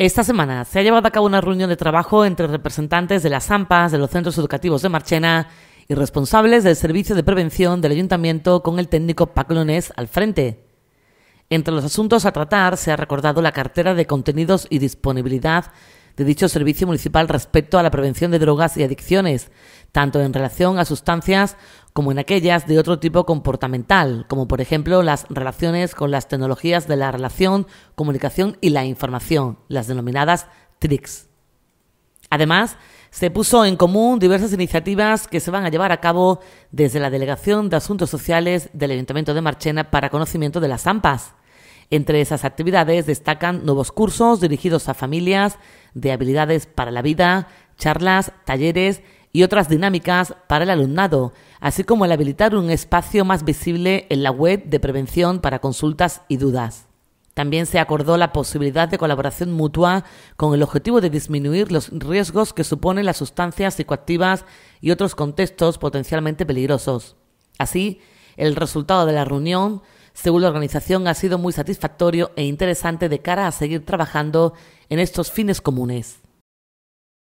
Esta semana se ha llevado a cabo una reunión de trabajo entre representantes de las AMPAs, de los centros educativos de Marchena y responsables del servicio de prevención del ayuntamiento con el técnico Paclones al frente. Entre los asuntos a tratar se ha recordado la cartera de contenidos y disponibilidad de dicho servicio municipal respecto a la prevención de drogas y adicciones, tanto en relación a sustancias como en aquellas de otro tipo comportamental, como por ejemplo las relaciones con las tecnologías de la relación, comunicación y la información, las denominadas TRICS. Además, se puso en común diversas iniciativas que se van a llevar a cabo desde la Delegación de Asuntos Sociales del Ayuntamiento de Marchena para conocimiento de las AMPAs. Entre esas actividades destacan nuevos cursos dirigidos a familias de habilidades para la vida, charlas, talleres y otras dinámicas para el alumnado, así como el habilitar un espacio más visible en la web de prevención para consultas y dudas. También se acordó la posibilidad de colaboración mutua con el objetivo de disminuir los riesgos que suponen las sustancias psicoactivas y otros contextos potencialmente peligrosos. Así, el resultado de la reunión según la organización, ha sido muy satisfactorio e interesante de cara a seguir trabajando en estos fines comunes.